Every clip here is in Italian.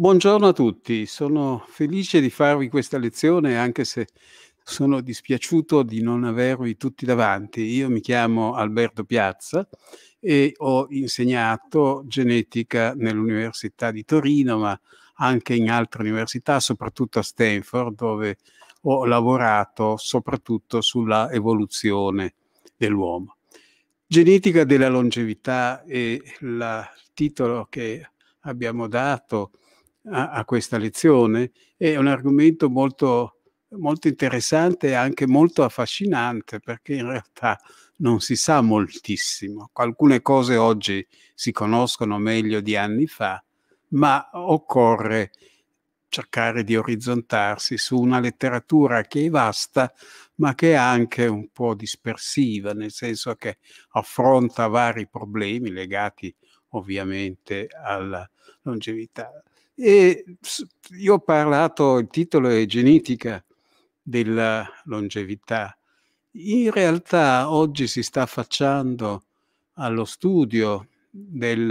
Buongiorno a tutti, sono felice di farvi questa lezione anche se sono dispiaciuto di non avervi tutti davanti. Io mi chiamo Alberto Piazza e ho insegnato genetica nell'Università di Torino, ma anche in altre università, soprattutto a Stanford, dove ho lavorato soprattutto sulla evoluzione dell'uomo. Genetica della longevità è il titolo che abbiamo dato a, a questa lezione. È un argomento molto, molto interessante e anche molto affascinante perché in realtà non si sa moltissimo. Alcune cose oggi si conoscono meglio di anni fa, ma occorre cercare di orizzontarsi su una letteratura che è vasta, ma che è anche un po' dispersiva, nel senso che affronta vari problemi legati ovviamente alla longevità, e io ho parlato, il titolo è Genetica della longevità. In realtà oggi si sta affacciando allo studio del,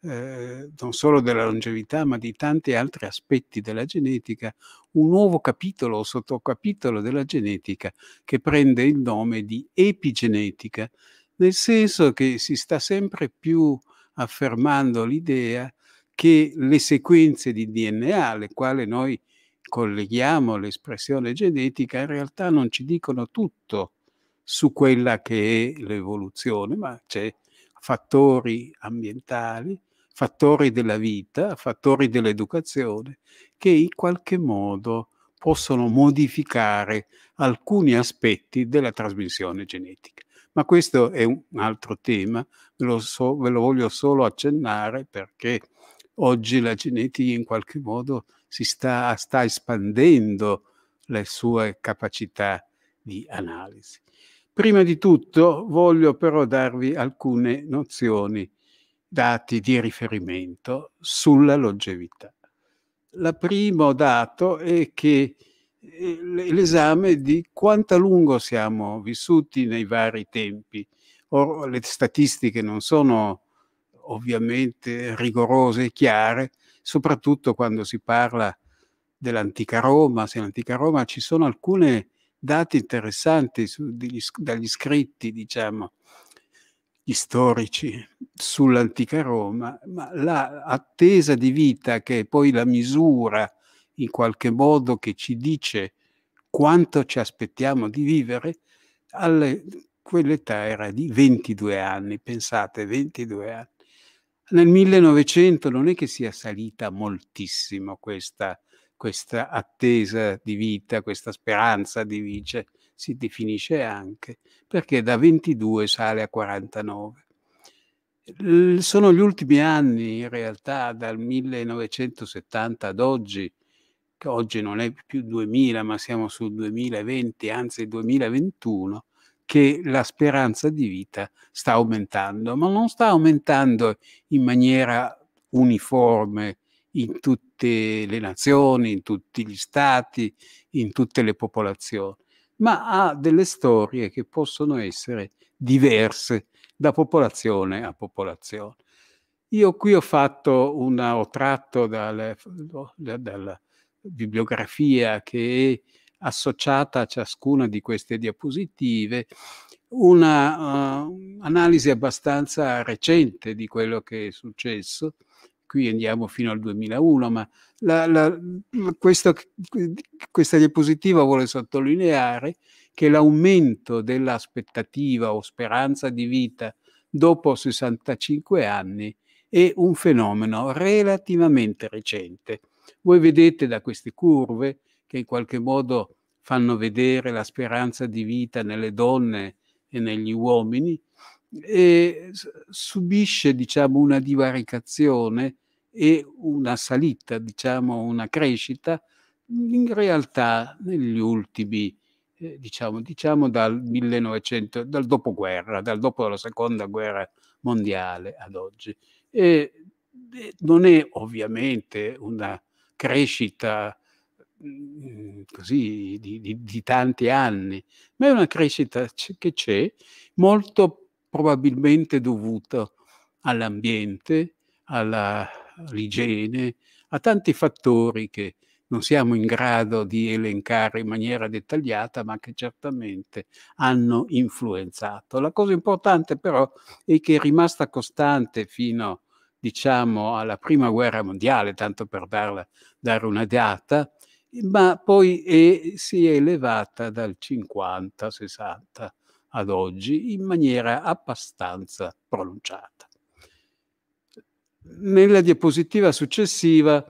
eh, non solo della longevità, ma di tanti altri aspetti della genetica, un nuovo capitolo o sottocapitolo della genetica che prende il nome di epigenetica, nel senso che si sta sempre più affermando l'idea che le sequenze di DNA alle quali noi colleghiamo l'espressione genetica in realtà non ci dicono tutto su quella che è l'evoluzione, ma c'è fattori ambientali, fattori della vita, fattori dell'educazione, che in qualche modo possono modificare alcuni aspetti della trasmissione genetica. Ma questo è un altro tema, ve lo, so, ve lo voglio solo accennare perché oggi la genetica in qualche modo si sta, sta espandendo le sue capacità di analisi. Prima di tutto voglio però darvi alcune nozioni, dati di riferimento sulla longevità. Il primo dato è che eh, l'esame di quanto a lungo siamo vissuti nei vari tempi. Or, le statistiche non sono ovviamente rigorose e chiare, soprattutto quando si parla dell'antica Roma. Se l'antica Roma ci sono alcune dati interessanti su, degli, dagli scritti, diciamo, gli storici sull'antica Roma, ma l'attesa la di vita, che è poi la misura in qualche modo che ci dice quanto ci aspettiamo di vivere, alle, quell'età era di 22 anni, pensate, 22 anni. Nel 1900 non è che sia salita moltissimo questa, questa attesa di vita, questa speranza di vita, si definisce anche, perché da 22 sale a 49. Sono gli ultimi anni, in realtà, dal 1970 ad oggi, che oggi non è più 2000, ma siamo sul 2020, anzi 2021, che la speranza di vita sta aumentando, ma non sta aumentando in maniera uniforme in tutte le nazioni, in tutti gli stati, in tutte le popolazioni, ma ha delle storie che possono essere diverse da popolazione a popolazione. Io qui ho fatto una, ho tratto dalla, dalla bibliografia che è associata a ciascuna di queste diapositive un'analisi eh, uh, abbastanza recente di quello che è successo. Qui andiamo fino al 2001, ma la, la, questo, questa diapositiva vuole sottolineare che l'aumento dell'aspettativa o speranza di vita dopo 65 anni è un fenomeno relativamente recente. Voi vedete da queste curve che in qualche modo fanno vedere la speranza di vita nelle donne e negli uomini, e subisce diciamo, una divaricazione e una salita, diciamo, una crescita, in realtà negli ultimi, eh, diciamo, diciamo dal 1900, dal dopoguerra, dal dopo la seconda guerra mondiale ad oggi. E, non è ovviamente una crescita Mhmm, così di, di, di tanti anni, ma è una crescita che c'è molto probabilmente dovuta all'ambiente, all'igiene, a tanti fattori che non siamo in grado di elencare in maniera dettagliata, ma che certamente hanno influenzato. La cosa importante però è che è rimasta costante fino, diciamo, alla prima guerra mondiale, tanto per darla, dare una data, ma poi è, si è elevata dal 50-60 ad oggi in maniera abbastanza pronunciata. Nella diapositiva successiva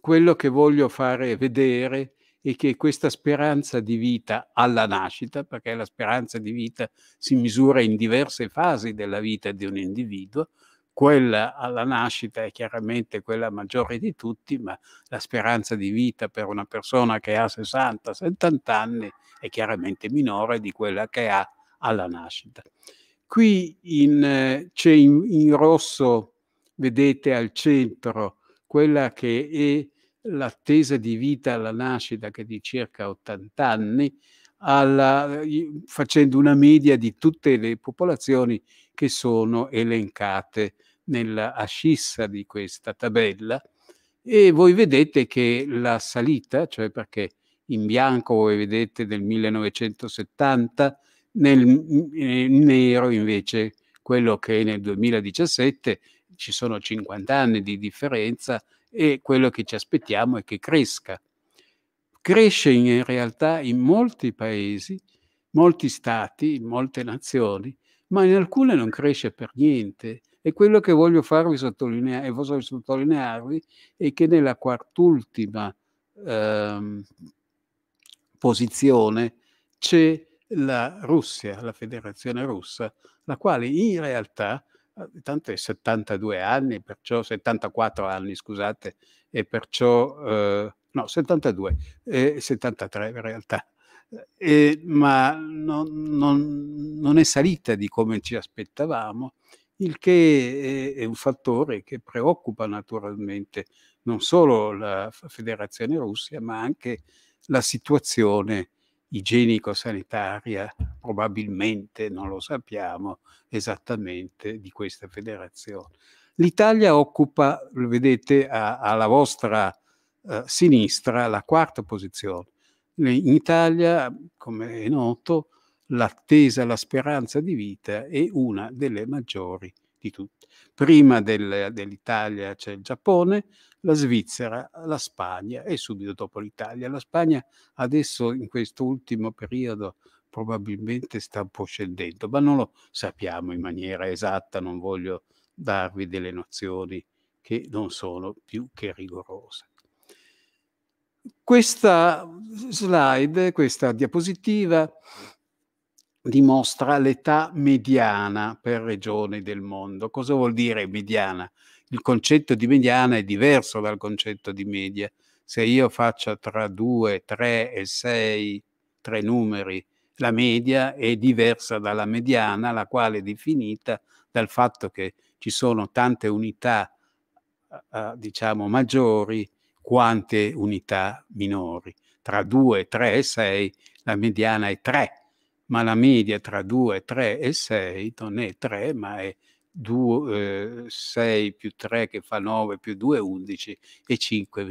quello che voglio fare vedere è che questa speranza di vita alla nascita, perché la speranza di vita si misura in diverse fasi della vita di un individuo, quella alla nascita è chiaramente quella maggiore di tutti, ma la speranza di vita per una persona che ha 60-70 anni è chiaramente minore di quella che ha alla nascita. Qui in, eh, c'è in, in rosso, vedete al centro, quella che è l'attesa di vita alla nascita che è di circa 80 anni, alla, facendo una media di tutte le popolazioni che sono elencate nella ascissa di questa tabella e voi vedete che la salita, cioè perché in bianco voi vedete del 1970, nel, eh, nero invece quello che è nel 2017 ci sono 50 anni di differenza e quello che ci aspettiamo è che cresca. Cresce in realtà in molti paesi, molti stati, molte nazioni, ma in alcune non cresce per niente e quello che voglio farvi sottolineare, e voglio sottolinearvi è che nella quart'ultima ehm, posizione c'è la Russia, la federazione russa, la quale in realtà, tanto è 72 anni, perciò 74 anni, scusate, e perciò, eh, no, 72, e 73 in realtà, eh, ma non, non, non, è salita di come ci aspettavamo il che è, un fattore che preoccupa naturalmente non solo la Federazione Russia, ma anche la situazione igienico-sanitaria, probabilmente non lo sappiamo esattamente, di questa federazione. L'Italia occupa, lo vedete, a, alla vostra eh, sinistra la quarta posizione. In Italia, come è noto, l'attesa, la speranza di vita è una delle maggiori di tutte. Prima del, dell'Italia c'è il Giappone, la Svizzera, la Spagna e subito dopo l'Italia. La Spagna adesso in questo ultimo periodo probabilmente sta un po' scendendo, ma non lo sappiamo in maniera esatta, non voglio darvi delle nozioni che non sono più che rigorose. Questa slide, questa diapositiva dimostra l'età mediana per regioni del mondo. Cosa vuol dire mediana? Il concetto di mediana è diverso dal concetto di media. Se io faccio tra 2, 3 e 6, tre numeri, la media è diversa dalla mediana, la quale è definita dal fatto che ci sono tante unità, eh, eh diciamo, maggiori, quante unità minori. Tra 2, 3 e 6 la mediana è 3, ma la media tra 2, 3 e 6 non è 3, ma è 2, eh, 6 più 3 che fa 9 più 2, 11 e 5,5.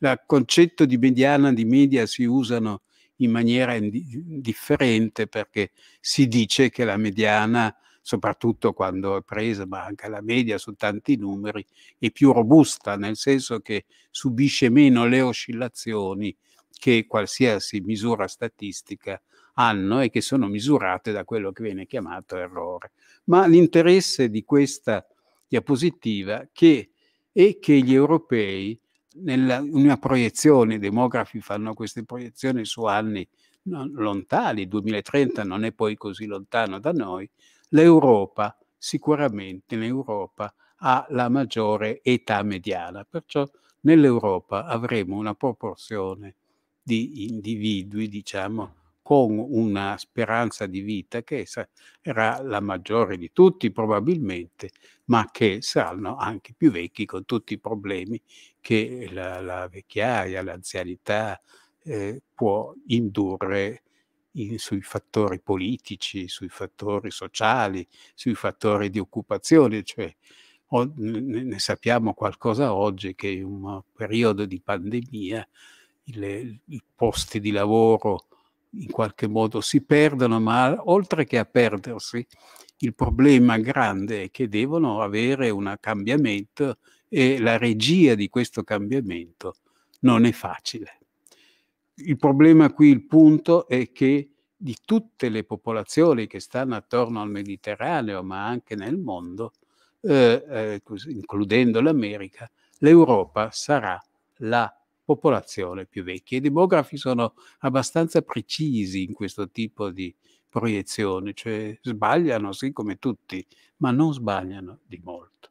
Il concetto di mediana e di media si usano in maniera ind- differente perché si dice che la mediana, soprattutto quando è presa, ma anche la media su tanti numeri, è più robusta, nel senso che subisce meno le oscillazioni che qualsiasi misura statistica hanno e che sono misurate da quello che viene chiamato errore. Ma l'interesse di questa diapositiva che, è che gli europei, nella, una proiezione, i demografi fanno queste proiezioni su anni lontani, 2030 non è poi così lontano da noi, l'Europa, sicuramente l'Europa ha la maggiore età mediana, perciò nell'Europa avremo una proporzione di individui, diciamo, con una speranza di vita che era la maggiore di tutti probabilmente, ma che saranno anche più vecchi con tutti i problemi che la, la vecchiaia, l'anzianità eh, può indurre in, sui fattori politici, sui fattori sociali, sui fattori di occupazione, cioè o, ne, ne sappiamo qualcosa oggi che in un periodo di pandemia i posti di lavoro in qualche modo si perdono, ma oltre che a perdersi, il problema grande è che devono avere un cambiamento e la regia di questo cambiamento non è facile. Il problema qui, il punto, è che di tutte le popolazioni che stanno attorno al Mediterraneo, ma anche nel mondo, eh, eh, includendo l'America, l'Europa sarà la popolazione più vecchia. I demografi sono abbastanza precisi in questo tipo di proiezione, cioè sbagliano sì come tutti, ma non sbagliano di molto.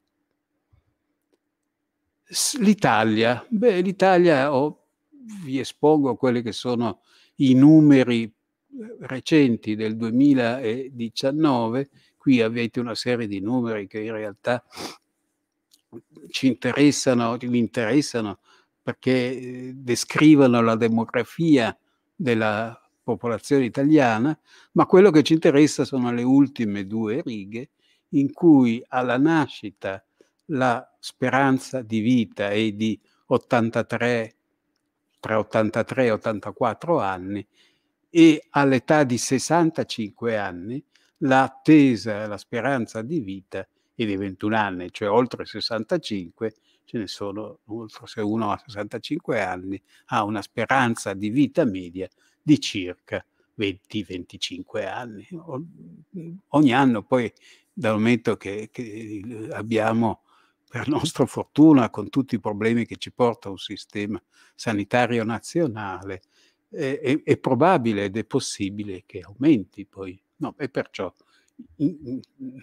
L'Italia, beh, l'Italia, oh, vi espongo quelli che sono i numeri eh, recenti del 2019, qui avete una serie di numeri che in realtà ci interessano, vi interessano perché eh, descrivono la demografia della popolazione italiana, ma quello che ci interessa sono le ultime due righe in cui alla nascita la speranza di vita è di 83, tra 83 e 84 anni e all'età di 65 anni l'attesa, la speranza di vita è di 21 anni, cioè oltre 65 ce ne sono forse uno a 65 anni, ha una speranza di vita media di circa 20-25 anni. Mhmm, ogni anno poi, dal momento che, che abbiamo per nostra fortuna, con tutti i problemi che ci porta un sistema sanitario nazionale, è, è, è probabile ed è possibile che aumenti poi. No, e perciò in, in,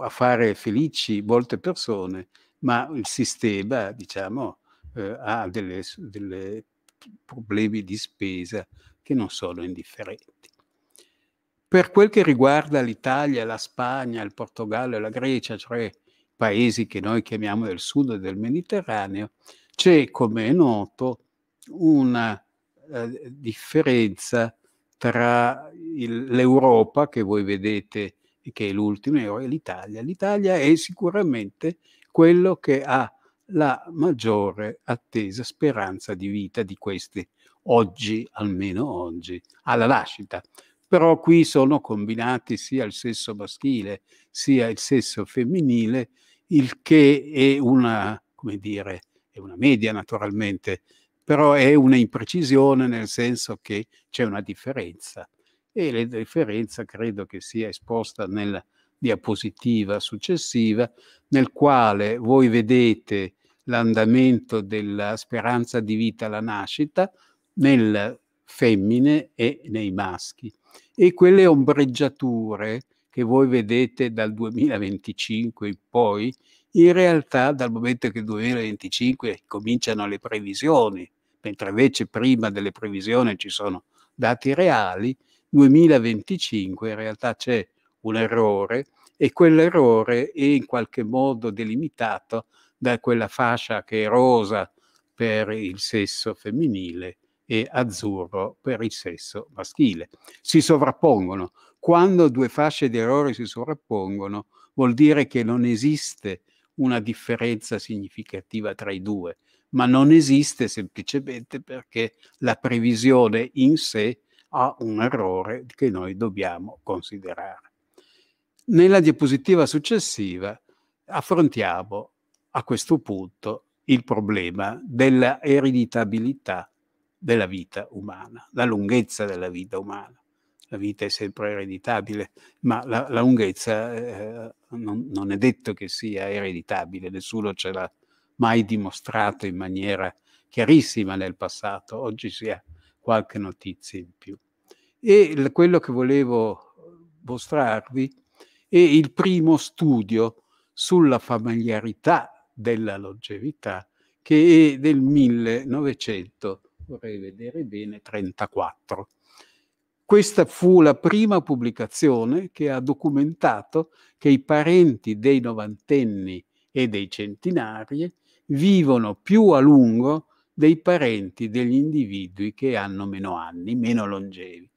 a fare felici molte persone ma il sistema diciamo, eh, ha dei problemi di spesa che non sono indifferenti. Per quel che riguarda l'Italia, la Spagna, il Portogallo e la Grecia, cioè paesi che noi chiamiamo del sud e del Mediterraneo, c'è, come è noto, una eh, differenza tra l'Europa che voi vedete che è l'ultima e l'Italia. L'Italia è sicuramente quello che ha la maggiore attesa speranza di vita di questi, oggi, almeno oggi, alla nascita. Però qui sono combinati sia il sesso maschile sia il sesso femminile, il che è una, come dire, è una media naturalmente, però è una imprecisione nel senso che c'è una differenza e la differenza credo che sia esposta nella diapositiva successiva nel quale voi vedete l'andamento della speranza di vita alla nascita nel femmine e nei maschi. E quelle ombreggiature che voi vedete dal 2025 in poi, in realtà dal momento che il 2025 cominciano le previsioni, mentre invece prima delle previsioni ci sono dati reali, 2025 in realtà c'è un errore e quell'errore è in qualche modo delimitato da quella fascia che è rosa per il sesso femminile e azzurro per il sesso maschile. Si sovrappongono. Quando due fasce di errore si sovrappongono vuol dire che non esiste una differenza significativa tra i due, ma non esiste semplicemente perché la previsione in sé ha un errore che noi dobbiamo considerare. Nella diapositiva successiva affrontiamo a questo punto il problema della ereditabilità della vita umana, la lunghezza della vita umana. La vita è sempre ereditabile, ma la, la lunghezza eh, non, non, è detto che sia ereditabile, nessuno ce l'ha mai dimostrato in maniera chiarissima nel passato, oggi si ha qualche notizia in più. E quello che volevo mostrarvi e il primo studio sulla familiarità della longevità che è del 1900, vorrei vedere bene, 34. Questa fu la prima pubblicazione che ha documentato che i parenti dei novantenni e dei centenari vivono più a lungo dei parenti degli individui che hanno meno anni, meno longevi.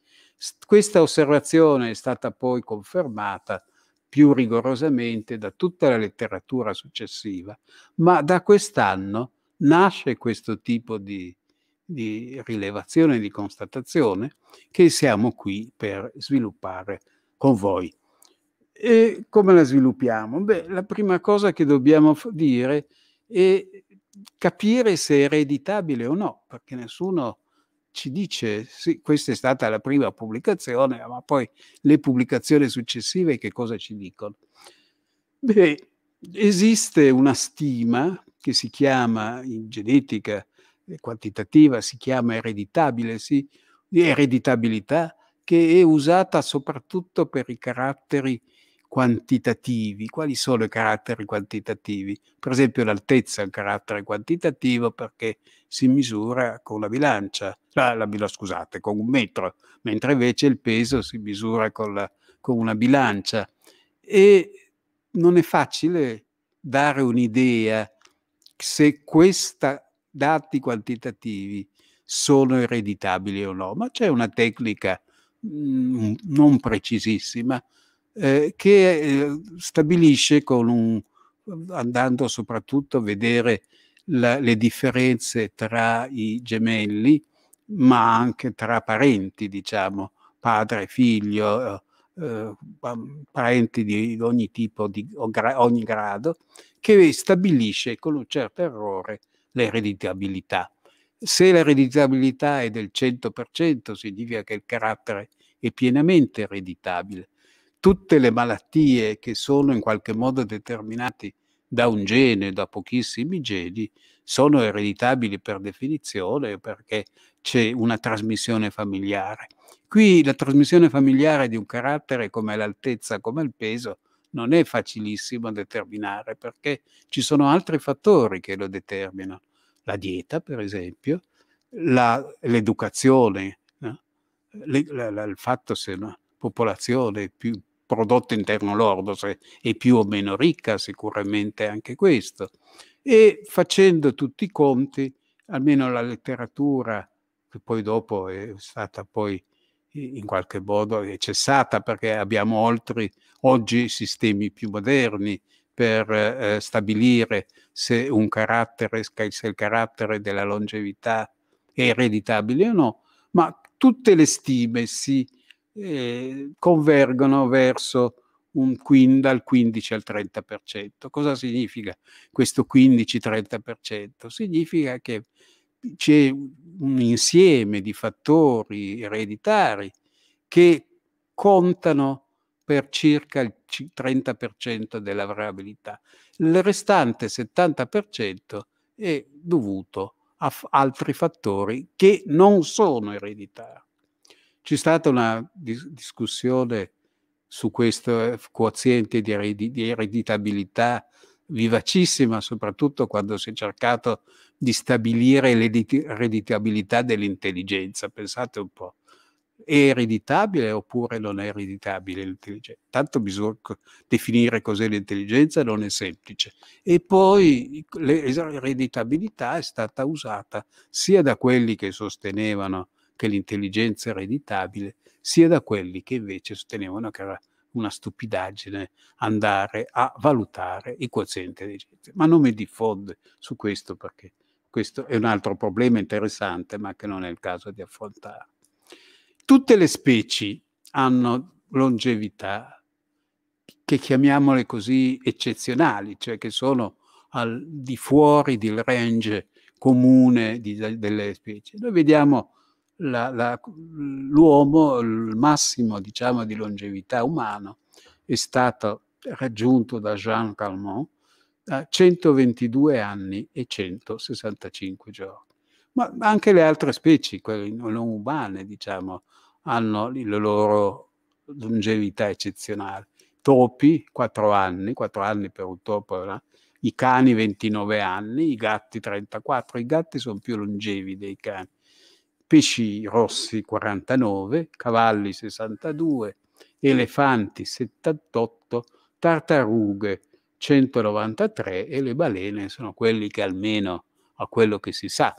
Questa osservazione è stata poi confermata più rigorosamente da tutta la letteratura successiva, ma da quest'anno nasce questo tipo di, di rilevazione, di constatazione che siamo qui per sviluppare con voi. E come la sviluppiamo? Beh, la prima cosa che dobbiamo dire è capire se è ereditabile o no, perché nessuno ci dice, sì, questa è stata la prima pubblicazione, ma poi le pubblicazioni successive che cosa ci dicono? Beh, esiste una stima che si chiama in genetica quantitativa, si chiama ereditabile, sì, ereditabilità, che è usata soprattutto per i caratteri quantitativi. Quali sono i caratteri quantitativi? Per esempio l'altezza è un carattere quantitativo perché si misura con la bilancia, la, la, scusate, con un metro, mentre invece il peso si misura con, la, con una bilancia. E non è facile dare un'idea se questi dati quantitativi sono ereditabili o no, ma c'è una tecnica mh, mm, non precisissima, eh, che eh, stabilisce un, andando soprattutto a vedere la, le differenze tra i gemelli, ma anche tra parenti, diciamo, padre, figlio, eh, eh um, parenti di ogni tipo, di ogni grado, che stabilisce con un certo errore l'ereditabilità. Se l'ereditabilità è del 100%, significa che il carattere è pienamente ereditabile tutte le malattie che sono in qualche modo determinate da un gene, da pochissimi geni, sono ereditabili per definizione perché c'è una trasmissione familiare. Qui la trasmissione familiare di un carattere come l'altezza, come il peso, non è facilissima da determinare perché ci sono altri fattori che lo determinano. La dieta, per esempio, l'educazione, no? il fatto se no, popolazione, più prodotto interno lordo, se è più o meno ricca sicuramente anche questo. E facendo tutti i conti, almeno la letteratura, che poi dopo è stata poi in qualche modo è cessata perché abbiamo oltre oggi sistemi più moderni per eh, stabilire se, un carattere, se il carattere della longevità è ereditabile o no, ma tutte le stime si convergono verso un, dal 15 al 30%. Cosa significa questo 15-30%? Significa che c'è un insieme di fattori ereditari che contano per circa il 30% della variabilità. Il restante 70% è dovuto a altri fattori che non sono ereditari. C'è stata una dis- discussione su questo eh, quoziente di, eredi- di ereditabilità vivacissima, soprattutto quando si è cercato di stabilire l'ereditabilità dell'intelligenza. Pensate un po', è ereditabile oppure non è ereditabile l'intelligenza? Tanto bisogna definire cos'è l'intelligenza, non è semplice. E poi l'ereditabilità è stata usata sia da quelli che sostenevano che l'intelligenza ereditabile, sia da quelli che invece sostenevano che era una stupidaggine andare a valutare i quozienti intelligenti. Ma non mi diffonde su questo perché questo è un altro problema interessante ma che non è il caso di affrontare. Tutte le specie hanno longevità che chiamiamole così eccezionali, cioè che sono al di fuori del range comune di, delle specie. Noi vediamo la, la, l'uomo, il massimo diciamo, di longevità umano è stato raggiunto da Jean Calment a 122 anni e 165 giorni. Ma anche le altre specie, quelle non umane, diciamo, hanno la loro longevità eccezionale. Topi, 4 anni, 4 anni per un topo, no? Eh, i cani 29 anni, i gatti 34, i gatti sono più longevi dei cani pesci rossi 49, cavalli 62, elefanti 78, tartarughe 193 e le balene sono quelli che almeno a quello che si sa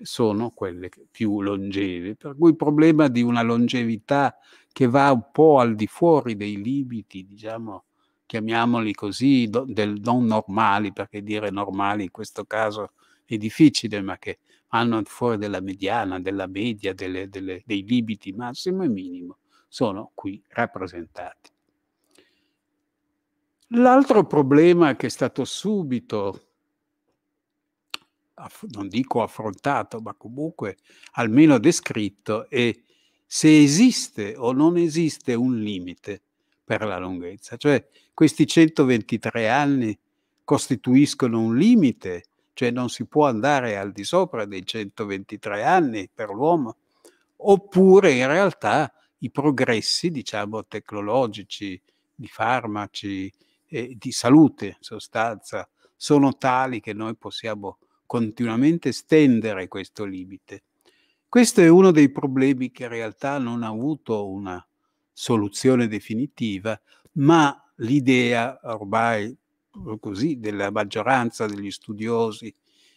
sono quelle più longeve. Per cui il problema di una longevità che va un po' al di fuori dei limiti, diciamo, chiamiamoli così, do, del non normali, perché dire normali in questo caso è difficile, ma che hanno fuori della mediana, della media, delle, delle, dei limiti massimo e minimo, sono qui rappresentati. L'altro problema che è stato subito, non dico affrontato, ma comunque almeno descritto, è se esiste o non esiste un limite per la lunghezza. Cioè questi 123 anni costituiscono un limite cioè non si può andare al di sopra dei 123 anni per l'uomo, oppure in realtà i progressi, diciamo, tecnologici, di farmaci, eh, di salute in sostanza, sono tali che noi possiamo continuamente stendere questo limite. Questo è uno dei problemi che in realtà non ha avuto una soluzione definitiva, ma l'idea ormai eh, così, della maggioranza degli studiosi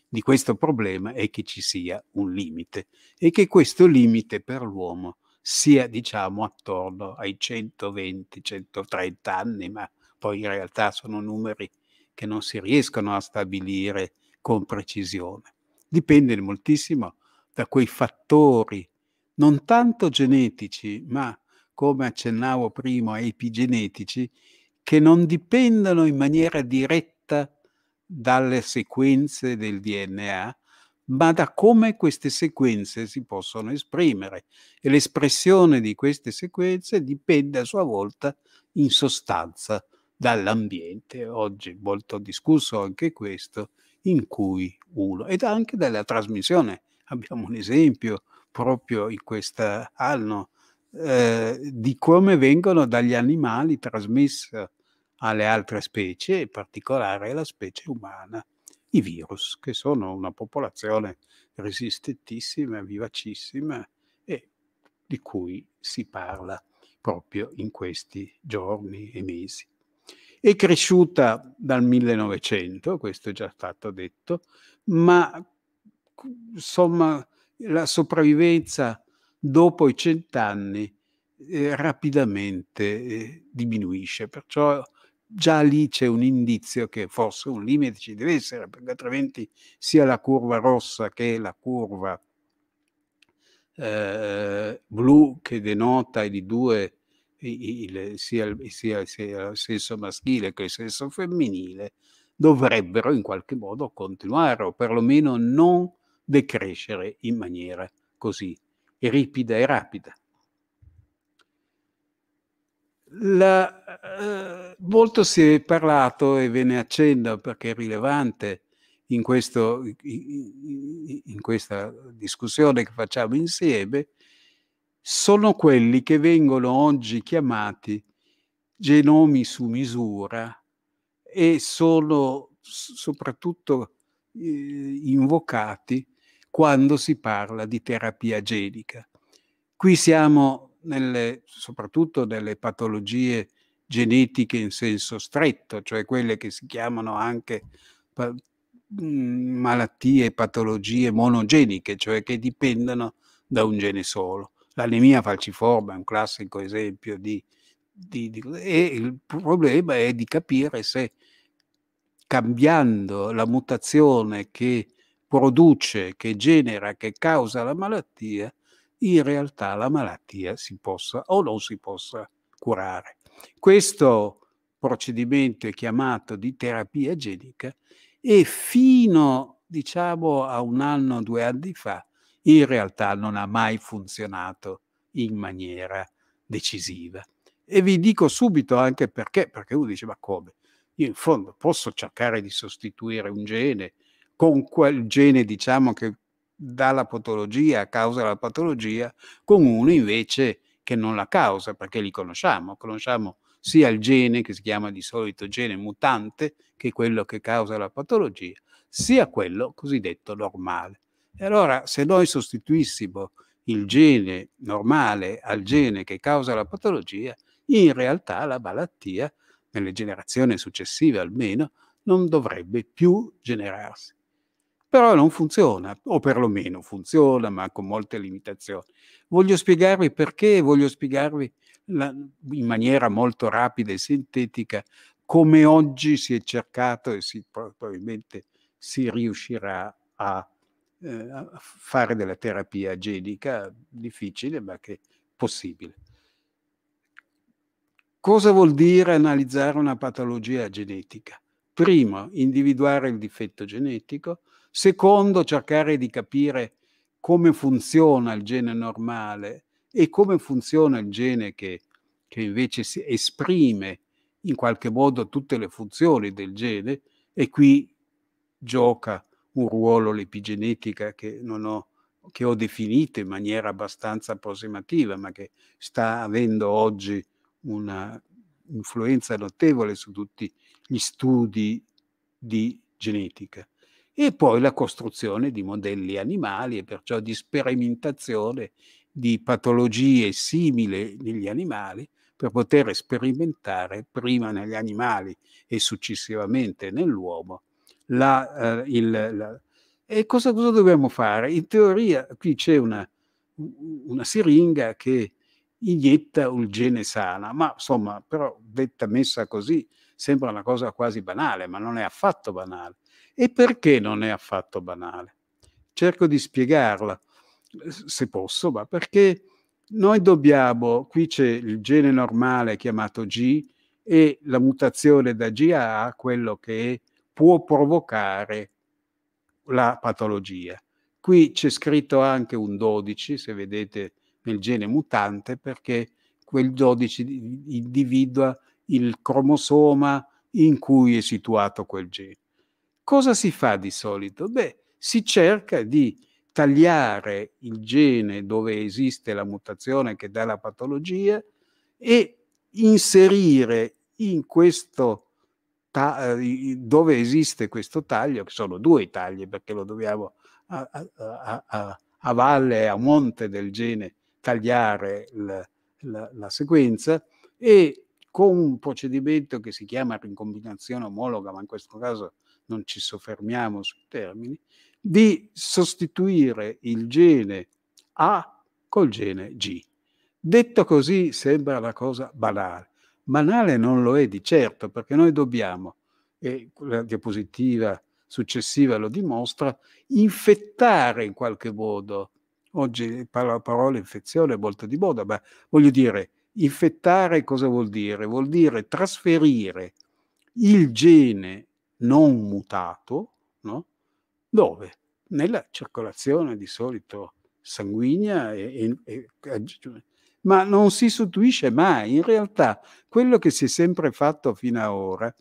di questo problema è che ci sia un limite e che questo limite per l'uomo sia diciamo attorno ai 120-130 anni, ma poi in realtà sono numeri che non si riescono a stabilire con precisione. Dipende moltissimo da quei fattori, non tanto genetici, ma come accennavo prima, epigenetici, che non dipendono in maniera diretta dalle sequenze del DNA, ma da come queste sequenze si possono esprimere. E l'espressione di queste sequenze dipende a sua volta in sostanza dall'ambiente, oggi molto discusso anche questo, in cui uno, ed anche dalla trasmissione. Abbiamo un esempio proprio in quest'anno eh, di come vengono dagli animali trasmesse alle altre specie, in particolare alla specie umana, i virus, che sono una popolazione resistentissima, vivacissima e di cui si parla proprio in questi giorni e mesi. È cresciuta dal 1900, questo è già stato detto, ma insomma la sopravvivenza dopo i cent'anni eh, rapidamente eh, diminuisce, perciò già lì c'è un indizio che forse un limite ci deve essere, perché altrimenti sia la curva rossa che la curva eh, blu che denota i due, il, sia, il, sia, sia il sesso maschile che il senso femminile, dovrebbero in qualche modo continuare o perlomeno non decrescere in maniera così ripida e rapida. La, eh, molto si è parlato e ve ne accenno perché è rilevante in, questo, in, in questa discussione che facciamo insieme, sono quelli che vengono oggi chiamati genomi su misura e sono soprattutto eh, invocati quando si parla di terapia genica. Qui siamo nelle, soprattutto delle patologie genetiche in senso stretto, cioè quelle che si chiamano anche pa- mhmm, malattie, patologie monogeniche, cioè che dipendono da un gene solo. L'anemia falciforme è un classico esempio di, di, di, e il problema è di capire se cambiando la mutazione che produce, che genera, che causa la malattia, in realtà la malattia si possa o non si possa curare. Questo procedimento è chiamato di terapia genica e fino diciamo a un anno o due anni fa in realtà non ha mai funzionato in maniera decisiva. E vi dico subito anche perché, perché uno dice ma come? Io in fondo posso cercare di sostituire un gene con quel gene diciamo che dalla patologia, causa la patologia, con uno invece che non la causa, perché li conosciamo, conosciamo sia il gene che si chiama di solito gene mutante, che è quello che causa la patologia, sia quello cosiddetto normale. E allora se noi sostituissimo il gene normale al gene che causa la patologia, in realtà la malattia, nelle generazioni successive almeno, non dovrebbe più generarsi però non funziona, o perlomeno funziona, ma con molte limitazioni. Voglio spiegarvi perché, voglio spiegarvi la, in maniera molto rapida e sintetica come oggi si è cercato e si, probabilmente si riuscirà a, eh, a fare della terapia genica difficile, ma che è possibile. Cosa vuol dire analizzare una patologia genetica? Primo, individuare il difetto genetico, Secondo, cercare di capire come funziona il gene normale e come funziona il gene che, che invece si esprime in qualche modo tutte le funzioni del gene e qui gioca un ruolo l'epigenetica che, ho, che ho, definito in maniera abbastanza approssimativa, ma che sta avendo oggi una influenza notevole su tutti gli studi di genetica e poi la costruzione di modelli animali e perciò di sperimentazione di patologie simili negli animali per poter sperimentare prima negli animali e successivamente nell'uomo. La, eh, il, la... E cosa, cosa, dobbiamo fare? In teoria qui c'è una, una siringa che inietta un gene sana, ma insomma, però detta messa così sembra una cosa quasi banale, ma non è affatto banale e perché non è affatto banale? Cerco di spiegarla, se posso, ma perché noi dobbiamo, qui c'è il gene normale chiamato G e la mutazione da G a A, quello che può provocare la patologia. Qui c'è scritto anche un 12, se vedete nel gene mutante, perché quel 12 individua il cromosoma in cui è situato quel gene. Cosa si fa di solito? Beh, si cerca di tagliare il gene dove esiste la mutazione che dà la patologia e inserire in questo ta- eh, dove esiste questo taglio, che sono due tagli perché lo dobbiamo a, a, a, a valle e a monte del gene tagliare la, la, la sequenza e con un procedimento che si chiama ricombinazione omologa, ma in questo caso non ci soffermiamo sui termini, di sostituire il gene A col gene G. Detto così sembra la cosa banale. Banale non lo è di certo, perché noi dobbiamo, e la diapositiva successiva lo dimostra, infettare in qualche modo. Oggi la parola infezione è molto di moda, ma voglio dire, infettare cosa vuol dire? Vuol dire trasferire il gene non mutato, no? dove? Nella circolazione di solito sanguigna, e, e, e, ma non si sostituisce mai. In realtà quello che si è sempre fatto fino ad ora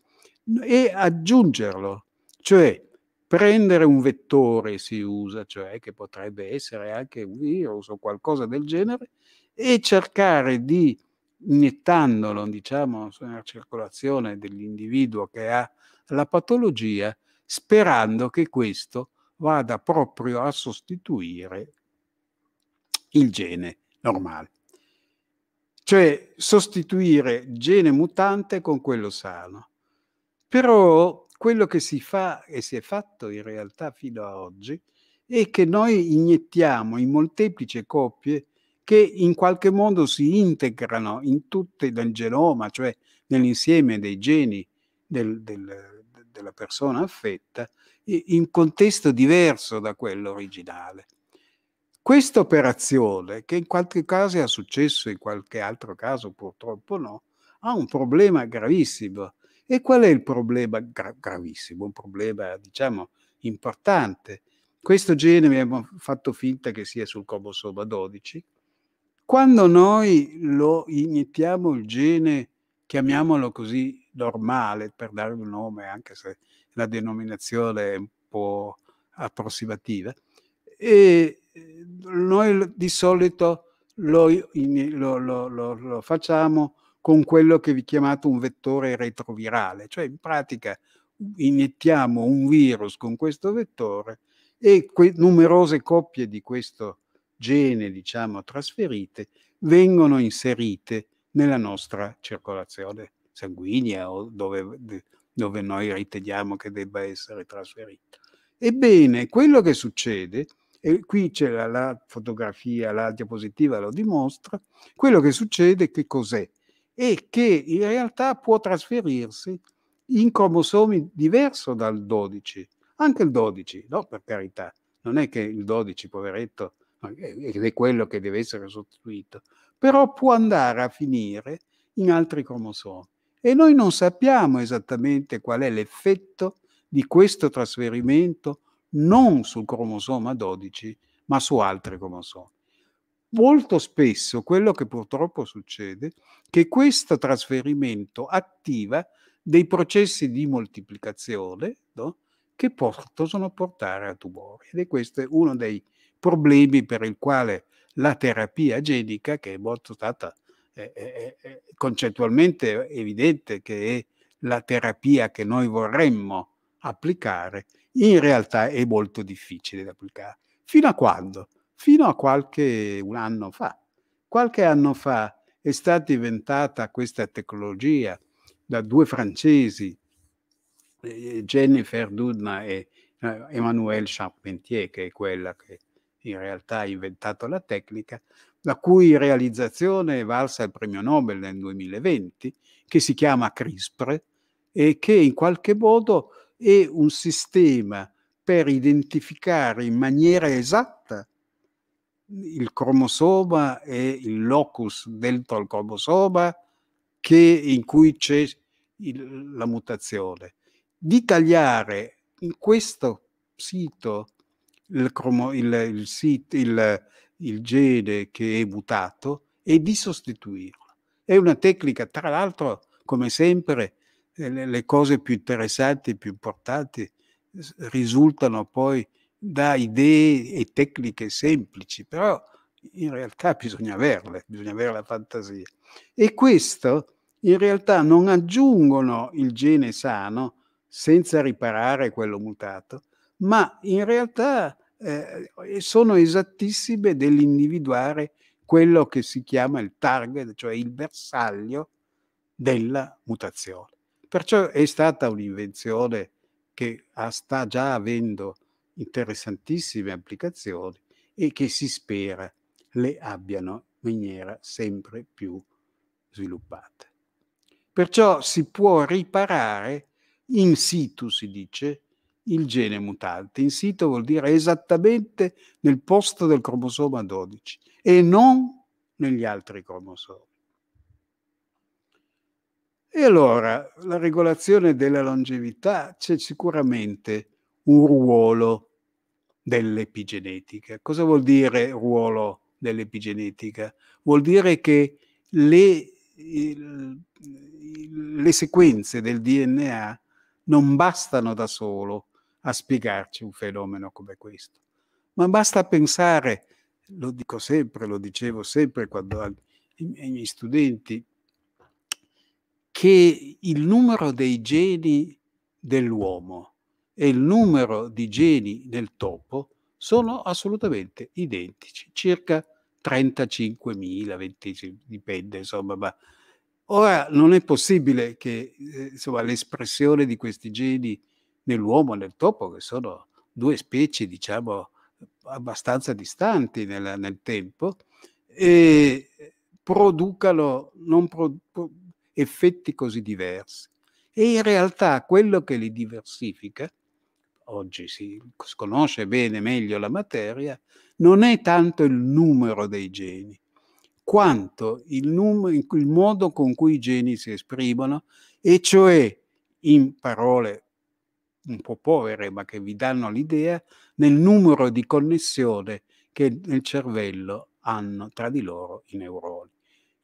è aggiungerlo, cioè prendere un vettore si usa, cioè che potrebbe essere anche un virus o qualcosa del genere, e cercare di iniettandolo, diciamo, nella circolazione dell'individuo che ha la patologia sperando che questo vada proprio a sostituire il gene normale. Cioè sostituire gene mutante con quello sano. Però quello che si fa e si è fatto in realtà fino ad oggi è che noi iniettiamo in molteplici coppie che in qualche modo si integrano in tutte nel genoma, cioè nell'insieme dei geni del, del della persona affetta in contesto diverso da quello originale. Questa operazione, che in qualche caso è successo, in qualche altro caso purtroppo no, ha un problema gravissimo. E qual è il problema Gra- gravissimo? Un problema, diciamo, importante. Questo gene abbiamo fatto finta che sia sul cromosoma 12. Quando noi lo iniettiamo il gene, chiamiamolo così, normale, per dare un nome, anche se la denominazione è un po' approssimativa, e ehm, noi di solito lo, in, lo, lo, lo facciamo con quello che vi chiamate un vettore retrovirale, cioè in pratica iniettiamo un virus con questo vettore e que- numerose coppie di questo gene, diciamo, trasferite, vengono inserite nella nostra circolazione sanguigna o dove, dove noi riteniamo che debba essere trasferita. Ebbene, quello che succede, e qui c'è la, la fotografia, la diapositiva lo dimostra, quello che succede che cos'è? È che in realtà può trasferirsi in cromosomi diverso dal 12, anche il 12, no? Per carità, non è che il 12, poveretto, ed è quello che deve essere sostituito, però può andare a finire in altri cromosomi e noi non sappiamo esattamente qual è l'effetto di questo trasferimento non sul cromosoma 12, ma su altri cromosomi. Molto spesso quello che purtroppo succede è che questo trasferimento attiva dei processi di moltiplicazione no? che possono portare a tumori. Ed è questo uno dei problemi per il quale la terapia genica, che è molto stata è, è, concettualmente evidente che è la terapia che noi vorremmo applicare, in realtà è molto difficile da applicare. Fino a quando? Fino a qualche un anno fa. Qualche anno fa è stata inventata questa tecnologia da due francesi, eh, Jennifer Dudna e eh, Emmanuel Charpentier, che è quella che in realtà ha inventato la tecnica, la cui realizzazione è valsa il premio Nobel nel 2020, che si chiama CRISPR e che in qualche modo è un sistema per identificare in maniera esatta il cromosoma e il locus dentro il cromosoma che, in cui c'è il, la mutazione. Di tagliare in questo sito il, cromo, il, il, il, il gene che è mutato e di sostituirlo. È una tecnica, tra l'altro, come sempre, eh, le cose più interessanti, e più importanti, risultano poi da idee e tecniche semplici, però in realtà bisogna averle, bisogna avere la fantasia. E questo in realtà non aggiungono il gene sano senza riparare quello mutato, ma in realtà eh, sono esattissime dell'individuare quello che si chiama il target, cioè il bersaglio della mutazione. Perciò è stata un'invenzione che sta già avendo interessantissime applicazioni e che si spera le abbiano in maniera sempre più sviluppata. Perciò si può riparare in situ, si dice, il gene mutante. In sito vuol dire esattamente nel posto del cromosoma 12 e non negli altri cromosomi. E allora la regolazione della longevità c'è sicuramente un ruolo dell'epigenetica. Cosa vuol dire ruolo dell'epigenetica? Vuol dire che le, il, le sequenze del DNA non bastano da solo a spiegarci un fenomeno come questo. Ma basta pensare, lo dico sempre, lo dicevo sempre quando ai miei studenti, che il numero dei geni dell'uomo e il numero di geni del topo sono assolutamente identici, circa 35.000, 25, dipende insomma, ma ora non è possibile che eh, insomma, l'espressione di questi geni nell'uomo e nel topo, che sono due specie, diciamo, abbastanza distanti nel, nel tempo, e producano pro, pro, effetti così diversi. E in realtà quello che li diversifica, oggi si conosce bene meglio la materia, non è tanto il numero dei geni, quanto il, num- il modo con cui i geni si esprimono, e cioè, in parole un po' povere, ma che vi danno l'idea, nel numero di connessione che nel cervello hanno tra di loro i neuroni.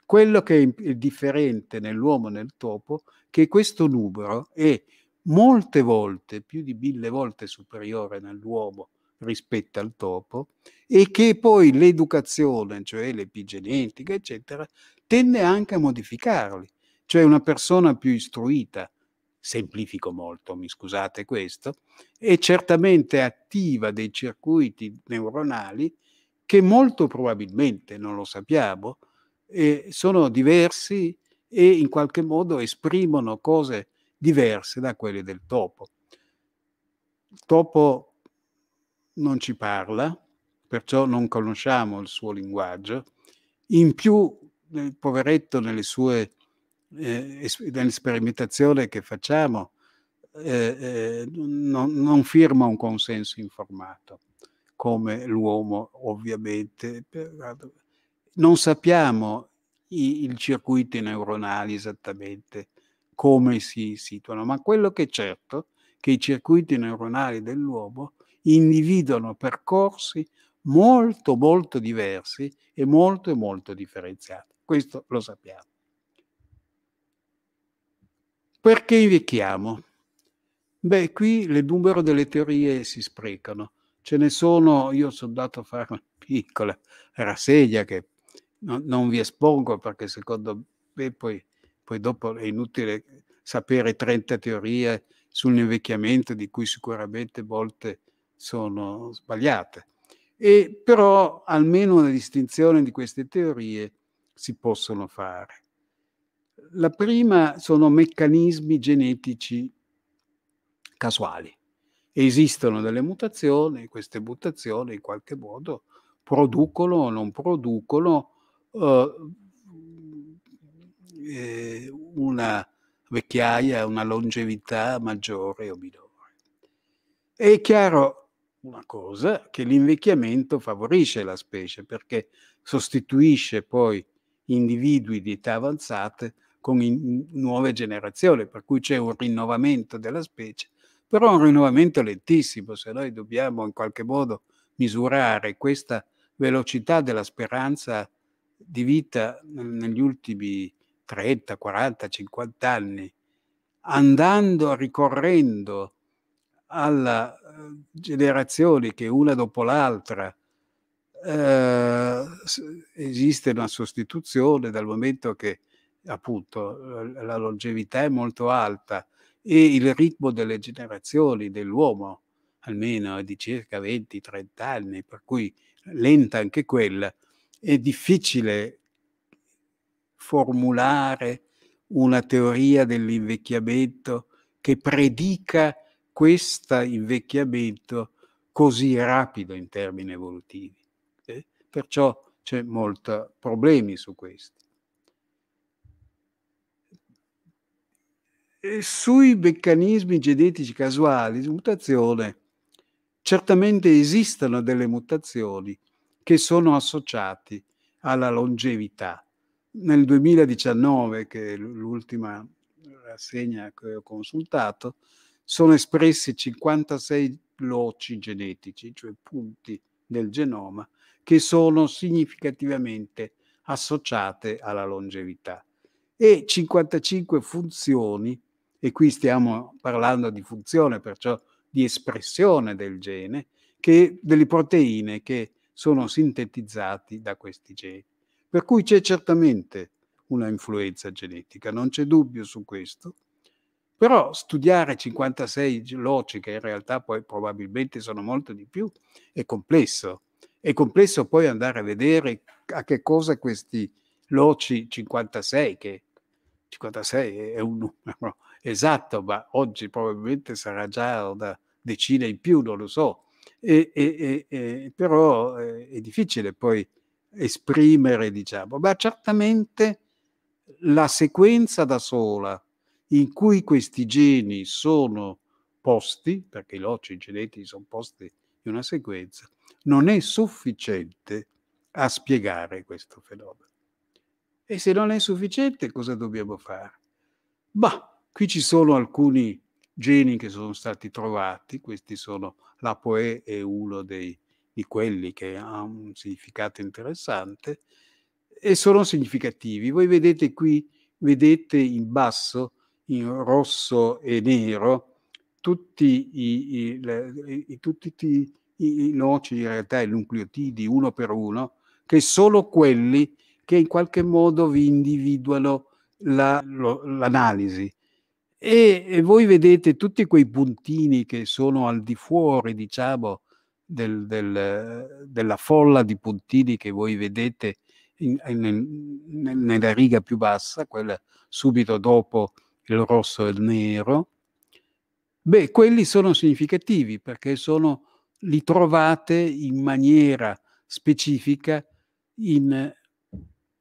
Quello che è differente nell'uomo e nel topo è che questo numero è molte volte, più di mille volte superiore nell'uomo rispetto al topo e che poi l'educazione, cioè l'epigenetica, eccetera, tende anche a modificarli. Cioè una persona più istruita semplifico molto, mi scusate questo, è certamente attiva dei circuiti neuronali che molto probabilmente, non lo sappiamo, eh, sono diversi e in qualche modo esprimono cose diverse da quelle del topo. Il topo non ci parla, perciò non conosciamo il suo linguaggio. In più, il poveretto nelle sue eh, nell'esperimentazione che facciamo eh, eh non, non, firma un consenso informato, come l'uomo ovviamente. Non sappiamo i, i circuiti neuronali esattamente come si situano, ma quello che è certo è che i circuiti neuronali dell'uomo individuano percorsi molto molto diversi e molto molto differenziati. Questo lo sappiamo. Perché invecchiamo? Beh, qui le numero delle teorie si sprecano. Ce ne sono, io sono andato a fare una piccola rassegna che no, non vi espongo perché secondo me poi, poi dopo è inutile sapere 30 teorie sull'invecchiamento di cui sicuramente molte sono sbagliate. E però almeno una distinzione di queste teorie si possono fare. La prima sono meccanismi genetici casuali. Esistono delle mutazioni, queste mutazioni in qualche modo producono o non producono eh, eh, una vecchiaia, una longevità maggiore o minore. È chiaro una cosa, che l'invecchiamento favorisce la specie perché sostituisce poi individui di età avanzate con in, nuove generazioni, per cui c'è un rinnovamento della specie, però un rinnovamento lentissimo, se noi dobbiamo in qualche modo misurare questa velocità della speranza di vita negli ultimi 30, 40, 50 anni, andando, ricorrendo alla eh, generazione che una dopo l'altra eh, esiste una sostituzione dal momento che appunto eh, la longevità è molto alta e il ritmo delle generazioni dell'uomo almeno è di circa 20-30 anni, per cui lenta anche quella, è difficile formulare una teoria dell'invecchiamento che predica questo invecchiamento così rapido in termini evolutivi. Eh? Perciò c'è molti problemi su questo. sui meccanismi genetici casuali di mutazione, certamente esistono delle mutazioni che sono associate alla longevità. Nel 2019, che è l'ultima rassegna che ho consultato, sono espressi 56 loci genetici, cioè punti del genoma, che sono significativamente associate alla longevità e 55 funzioni e qui stiamo parlando di funzione, perciò di espressione del gene, che delle proteine che sono sintetizzati da questi geni. Per cui c'è certamente una influenza genetica, non c'è dubbio su questo. Però studiare 56 loci, che in realtà poi probabilmente sono molto di più, è complesso. È complesso poi andare a vedere a che cosa questi loci 56, che 56 è un numero esatto, ma oggi probabilmente sarà già una decina in più, non lo so. E, e, e, però eh, è difficile poi esprimere, diciamo, ma certamente la sequenza da sola in cui questi geni sono posti, perché i loci genetici sono posti in una sequenza, non è sufficiente a spiegare questo fenomeno. E se non è sufficiente, cosa dobbiamo fare? Bah, Qui ci sono alcuni geni che sono stati trovati, questi sono l'Apoe è uno dei, di quelli che ha un significato interessante e sono significativi. Voi vedete qui, vedete in basso, in rosso e nero, tutti i, i, le, i, tutti i, i noci, in realtà i nucleotidi uno per uno, che sono quelli che in qualche modo vi individuano la, lo, l'analisi e, e voi vedete tutti quei puntini che sono al di fuori, diciamo, del, del, della folla di puntini che voi vedete in, in, in, nella riga più bassa, quella subito dopo il rosso e il nero, beh, quelli sono significativi perché sono, li trovate in maniera specifica in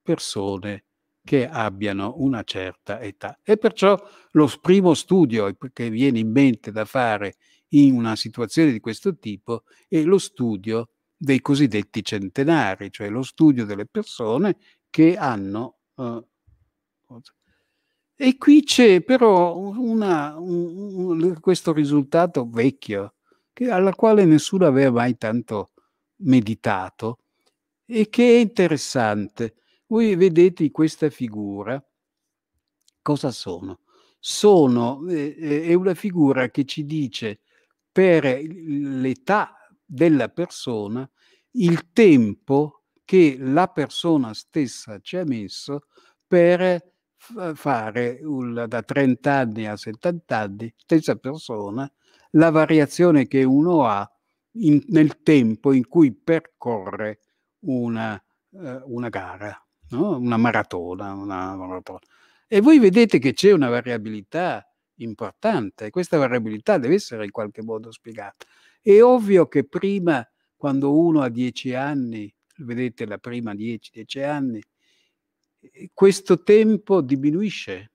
persone che abbiano una certa età. E perciò lo primo studio che viene in mente da fare in una situazione di questo tipo è lo studio dei cosiddetti centenari, cioè lo studio delle persone che hanno... Eh, e qui c'è però una, un, un, questo risultato vecchio, che, alla quale nessuno aveva mai tanto meditato e che è interessante. Voi vedete questa figura, cosa sono? Sono, eh, eh, è una figura che ci dice per l'età della persona il tempo che la persona stessa ci ha messo per fare un, da 30 anni a 70 anni, stessa persona, la variazione che uno ha in, nel tempo in cui percorre una, eh, una gara no? una maratona. Una... E voi vedete che c'è una variabilità importante questa variabilità deve essere in qualche modo spiegata. È ovvio che prima, quando uno ha 10 anni, vedete la prima 10-10 anni, eh, questo tempo diminuisce,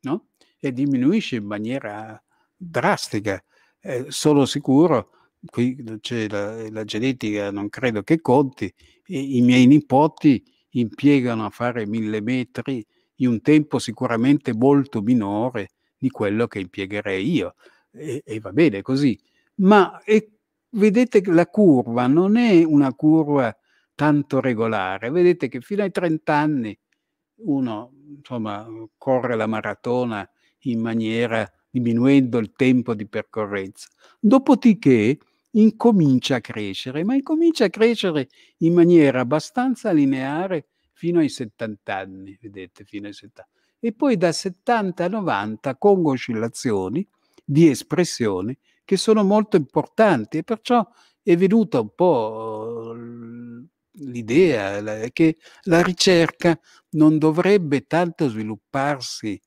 no? E diminuisce in maniera drastica. Eh, sono sicuro, qui c'è la, la, genetica, non credo che conti, i, i miei nipoti impiegano a fare mille metri in un tempo sicuramente molto minore di quello che impiegherei io. E, e va bene così. Ma e, vedete che la curva non è una curva tanto regolare. Vedete che fino ai 30 anni uno insomma, corre la maratona in maniera diminuendo il tempo di percorrenza. Dopodiché incomincia a crescere, ma incomincia a crescere in maniera abbastanza lineare fino ai 70 anni, vedete, fino ai 70. E poi da 70 a 90 con oscillazioni di espressione che sono molto importanti e perciò è venuta un po' l'idea che la ricerca non dovrebbe tanto svilupparsi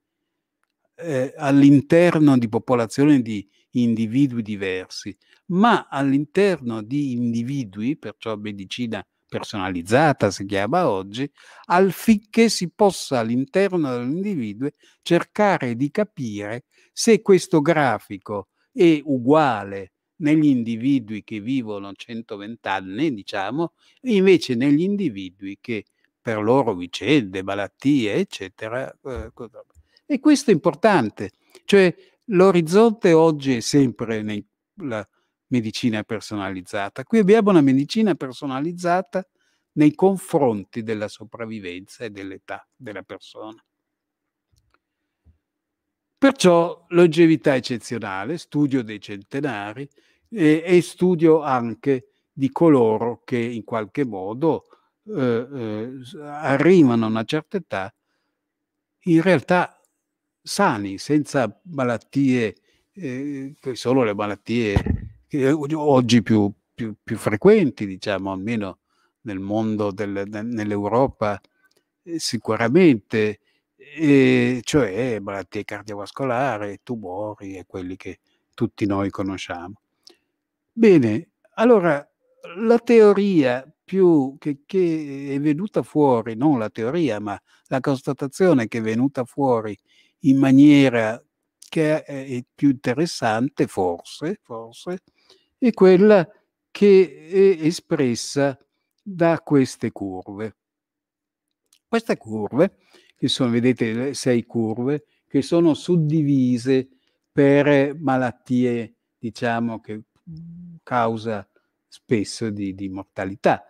eh, all'interno di popolazioni di individui diversi, ma all'interno di individui, perciò medicina personalizzata si chiama oggi, affinché si possa all'interno dell'individuo cercare di capire se questo grafico è uguale negli individui che vivono 120 anni, diciamo, invece negli individui che per loro vicende, malattie, eccetera. Eh, e questo è importante, cioè l'orizzonte oggi è sempre nei, la, medicina personalizzata. Qui abbiamo una medicina personalizzata nei confronti della sopravvivenza e dell'età della persona. Perciò longevità eccezionale, studio dei centenari e, e, studio anche di coloro che in qualche modo eh, eh, arrivano a una certa età in realtà sani, senza malattie, eh, che sono le malattie eh, oggi più, più, più frequenti, diciamo, almeno nel mondo, del, nell'Europa, eh, sicuramente, e cioè malattie cardiovascolari, tumori e quelli che tutti noi conosciamo. Bene, allora la teoria più che, che, è venuta fuori, non la teoria, ma la constatazione che è venuta fuori in maniera che è più interessante, forse, forse è quella che è espressa da queste curve. Queste curve, che sono, vedete, le sei curve, che sono suddivise per malattie, diciamo, che causa spesso di, di mortalità.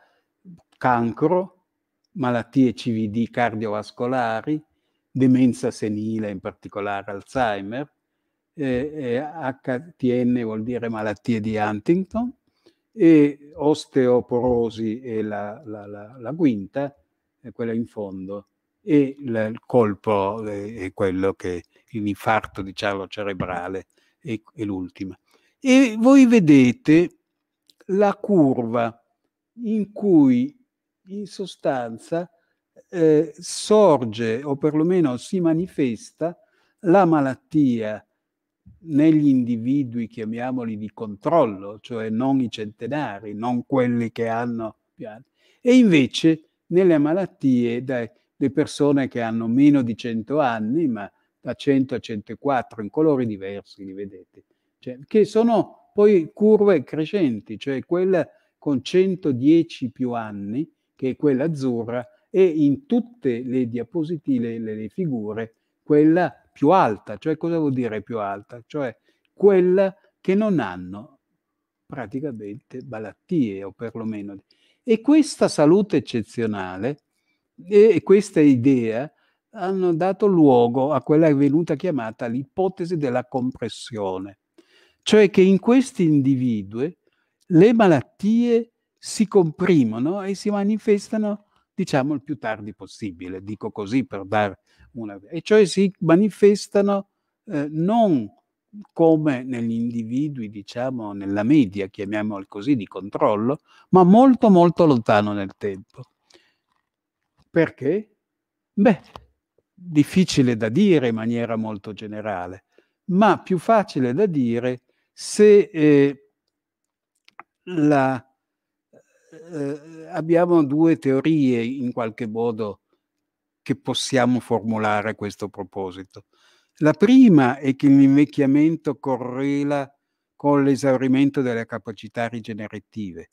Cancro, malattie CVD cardiovascolari, demenza senile, in particolare Alzheimer, eh, HTN vuol dire malattie di Huntington, e osteoporosi è la, la, la, la guinta, è eh, quella in fondo, e la, il colpo è, eh, è quello che l'infarto di Charlo cerebrale è, è l'ultima. E voi vedete la curva in cui in sostanza eh, sorge o perlomeno si manifesta la malattia negli individui, chiamiamoli di controllo, cioè non i centenari, non quelli che hanno più anni, e invece nelle malattie le persone che hanno meno di 100 anni, ma da 100 a 104 in colori diversi, li vedete, cioè, che sono poi curve crescenti, cioè quella con 110 più anni, che è quella azzurra, e in tutte le diapositive, le, le figure, quella più alta. Cioè cosa vuol dire più alta? Cioè quella che non hanno praticamente malattie o perlomeno. E questa salute eccezionale e questa idea hanno dato luogo a quella che è venuta chiamata l'ipotesi della compressione, cioè che in questi individui le malattie si comprimono e si manifestano, diciamo, il più tardi possibile. Dico così per dare una, e cioè si manifestano eh, non come negli individui, diciamo, nella media, chiamiamolo così, di controllo, ma molto molto lontano nel tempo. Perché? Beh, difficile da dire in maniera molto generale, ma più facile da dire se eh, la, eh, abbiamo due teorie in qualche modo che possiamo formulare a questo proposito. La prima è che l'invecchiamento correla con l'esaurimento delle capacità rigenerative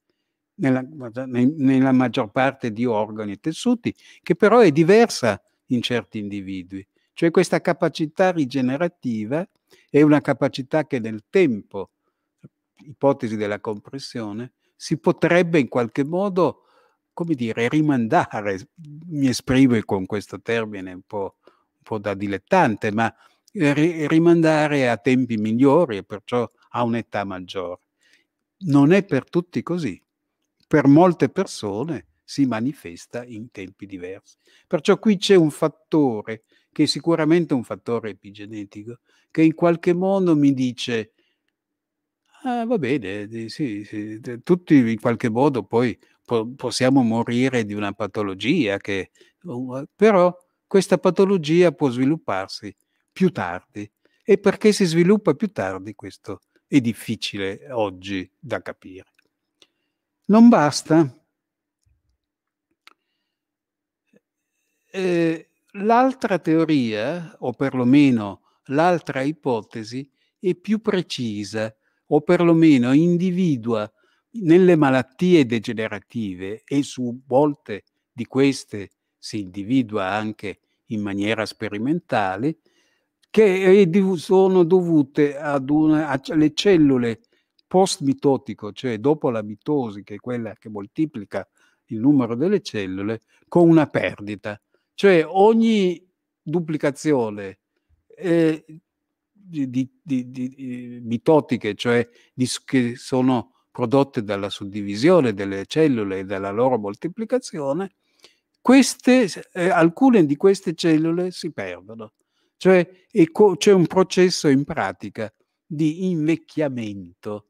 nella, nella, maggior parte di organi e tessuti, che però è diversa in certi individui. Cioè questa capacità rigenerativa è una capacità che nel tempo, ipotesi della compressione, si potrebbe in qualche modo come dire, rimandare, mi esprimo con questo termine un po', un po da dilettante, ma eh, ri- rimandare a tempi migliori e perciò a un'età maggiore. Non è per tutti così. Per molte persone si manifesta in tempi diversi. Perciò qui c'è un fattore, che è sicuramente un fattore epigenetico, che in qualche modo mi dice, ah, va bene, sì, sì, tutti in qualche modo poi po- possiamo morire di una patologia, che, oh, eh, però questa patologia può svilupparsi più tardi. E perché si sviluppa più tardi questo è difficile oggi da capire. Non basta. Eh, l'altra teoria, o perlomeno l'altra ipotesi, è più precisa, o perlomeno individua nelle malattie degenerative e su molte di queste si individua anche in maniera sperimentale, che sono dovute ad una, alle cellule post-mitotico, cioè dopo la mitosi, che è quella che moltiplica il numero delle cellule, con una perdita. Cioè ogni duplicazione eh, di, di, di, eh, mitotiche, cioè che sono prodotte dalla suddivisione delle cellule e dalla loro moltiplicazione, queste, eh, alcune di queste cellule si perdono. Cioè co- c'è un processo in pratica di invecchiamento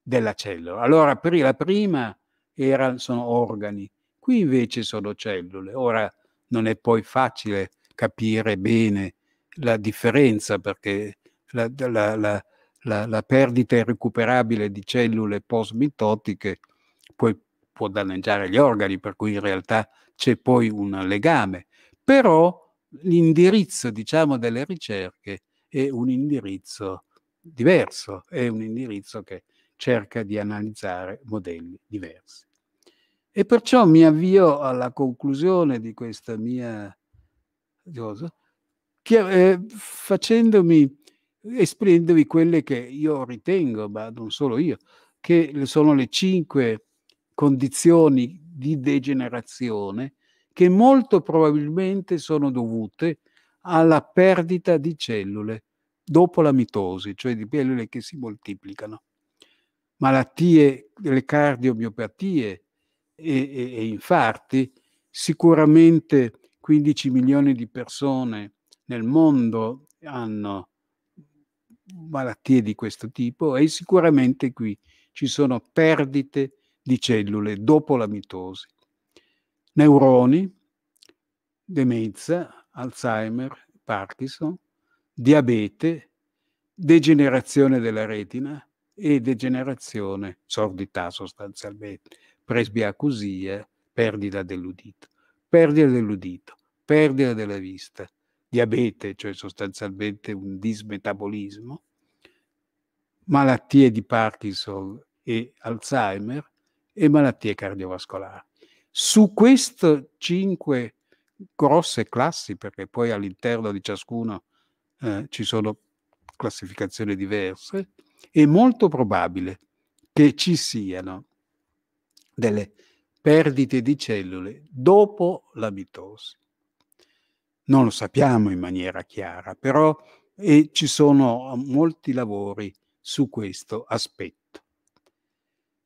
della cellula. Allora, per la prima era, sono organi, qui invece sono cellule. Ora non è poi facile capire bene la differenza perché la, la, la, la, la perdita irrecuperabile di cellule post-mittotiche poi può danneggiare gli organi, per cui in realtà c'è poi un legame. Però l'indirizzo, diciamo, delle ricerche è un indirizzo diverso, è un indirizzo che cerca di analizzare modelli diversi. E perciò mi avvio alla conclusione di questa mia... Che, eh, facendomi esprendevi quelle che io ritengo, ma non solo io, che sono le cinque condizioni di degenerazione che molto probabilmente sono dovute alla perdita di cellule dopo la mitosi, cioè di cellule che si moltiplicano. Malattie, le cardiomiopatie e, e, e infarti, sicuramente 15 milioni di persone nel mondo hanno malattie di questo tipo e sicuramente qui ci sono perdite di cellule dopo la mitosi. Neuroni, demenza, Alzheimer, Parkinson, diabete, degenerazione della retina e degenerazione, sordità sostanzialmente, presbiacusia, perdita dell'udito, perdita dell'udito, perdita della vista, diabete, cioè sostanzialmente un dismetabolismo, malattie di Parkinson e Alzheimer e malattie cardiovascolari. Su queste cinque grosse classi, perché poi all'interno di ciascuno eh, ci sono classificazioni diverse, è molto probabile che ci siano delle perdite di cellule dopo la mitosi. Non lo sappiamo in maniera chiara, però e eh, ci sono ah, molti lavori su questo aspetto.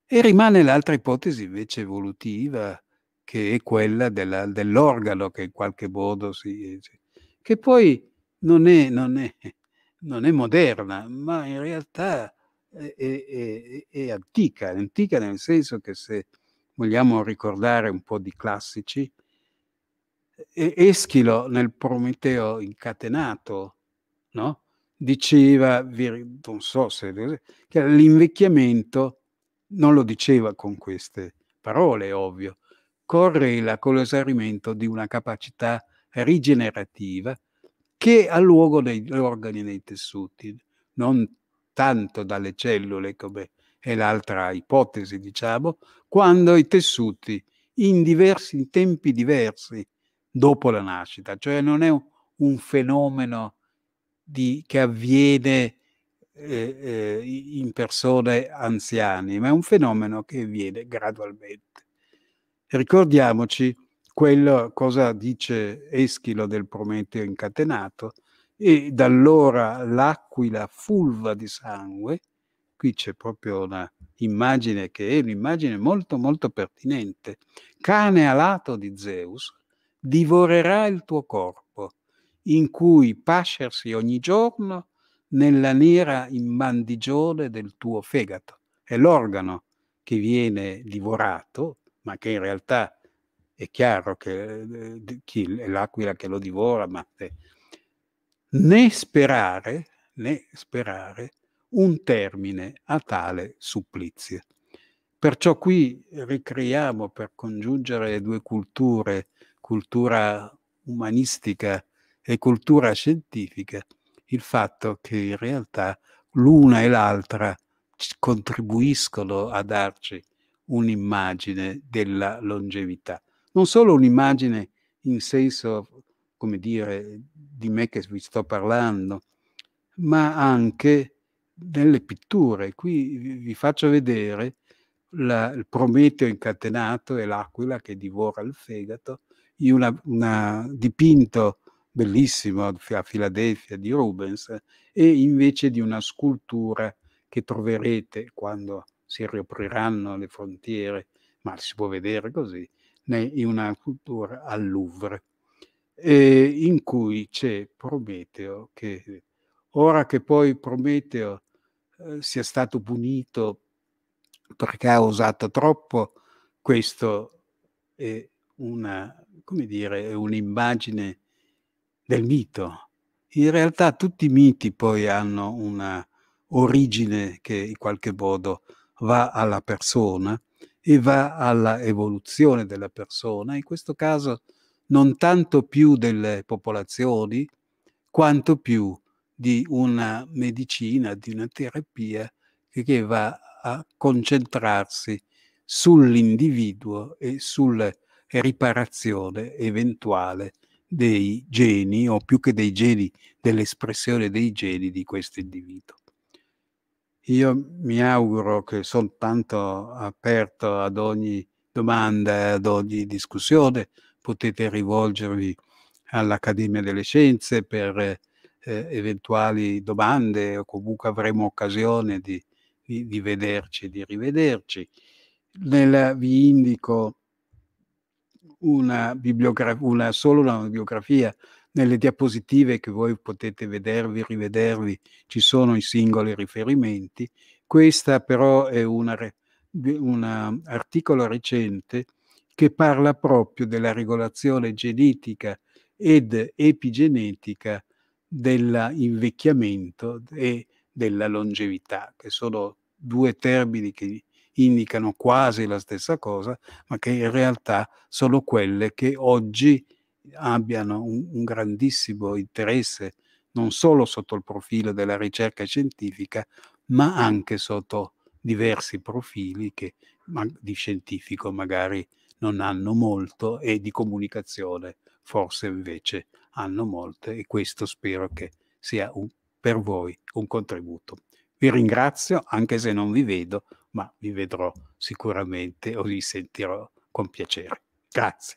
E rimane l'altra ipotesi invece evolutiva, che è quella della, dell'organo che in qualche modo si... che poi non è, non è, non è moderna, ma in realtà è, è, è antica, antica nel senso che se vogliamo ricordare un po' di classici, Eschilo nel Prometeo incatenato, no? diceva, non so se, che l'invecchiamento non lo diceva con queste parole, ovvio, correla con l'esaurimento di una capacità rigenerativa che ha luogo negli organi e nei tessuti, non tanto dalle cellule come è l'altra ipotesi, diciamo, quando i tessuti in, diversi, in tempi diversi dopo la nascita, cioè non è un fenomeno di, che avviene eh, eh, in persone anziane, ma è un fenomeno che avviene gradualmente. Ricordiamoci quello, cosa dice Eschilo del Prometeo incatenato, e da allora l'aquila fulva di sangue, qui c'è proprio una immagine che è un'immagine molto molto pertinente, cane alato di Zeus, divorerà il tuo corpo, in cui pascersi ogni giorno nella nera immandigione del tuo fegato. È l'organo che viene divorato, ma che in realtà è chiaro che eh, chi, è l'aquila che lo divora, ma eh, né sperare, né sperare un termine a tale supplizio. Perciò qui ricreiamo per congiungere due culture cultura umanistica e cultura scientifica il fatto che in realtà l'una e l'altra contribuiscono a darci un'immagine della longevità. Non solo un'immagine in senso, come dire, di me che vi sto parlando, ma anche nelle pitture. Qui vi faccio vedere la, il Prometeo incatenato e l'aquila che divora il fegato in un dipinto bellissimo a Filadelfia di Rubens e invece di una scultura che troverete quando si riapriranno le frontiere, ma si può vedere così, in una scultura al Louvre, in cui c'è Prometeo che, ora che poi Prometeo eh, sia stato punito perché ha usato troppo, questo è una come dire, un'immagine del mito. In realtà tutti i miti poi hanno una origine che in qualche modo va alla persona e va alla evoluzione della persona, in questo caso non tanto più delle popolazioni, quanto più di una medicina, di una terapia che va a concentrarsi sull'individuo e sulle riparazione eventuale dei geni o più che dei geni dell'espressione dei geni di questo individuo. Io mi auguro che sono tanto aperto ad ogni domanda, ad ogni discussione, potete rivolgervi all'Accademia delle Scienze per eh, eventuali domande o comunque avremo occasione di, di, di vederci, di rivederci. Nella, vi indico una bibliografia, una, solo una bibliografia. Nelle diapositive che voi potete vedervi, rivedervi, ci sono i singoli riferimenti. Questa però è un articolo recente che parla proprio della regolazione genetica ed epigenetica dell'invecchiamento e della longevità, che sono due termini che indicano quasi la stessa cosa, ma che in realtà sono quelle che oggi abbiano un, un grandissimo interesse non solo sotto il profilo della ricerca scientifica, ma anche sotto diversi profili che ma, di scientifico magari non hanno molto e di comunicazione forse invece hanno molte e questo spero che sia un, per voi un contributo. Vi ringrazio anche se non vi vedo, ma vi vedrò sicuramente o vi sentirò con piacere. Grazie.